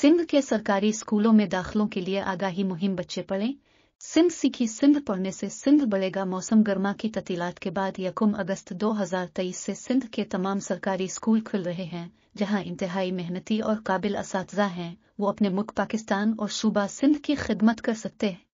सिंध के सरकारी स्कूलों में दाखिलों के लिए आगाही मुहिम बच्चे पढ़ें सिंध सीखी सिंध पढ़ने से सिंध बढ़ेगा मौसम गर्मा की ततीलात के बाद यकुम अगस्त 2023 से सिंध के तमाम सरकारी स्कूल खुल रहे हैं जहां इंतहाई मेहनती और काबिल इस हैं वो अपने मुख पाकिस्तान और सूबा सिंध की खिदमत कर सकते हैं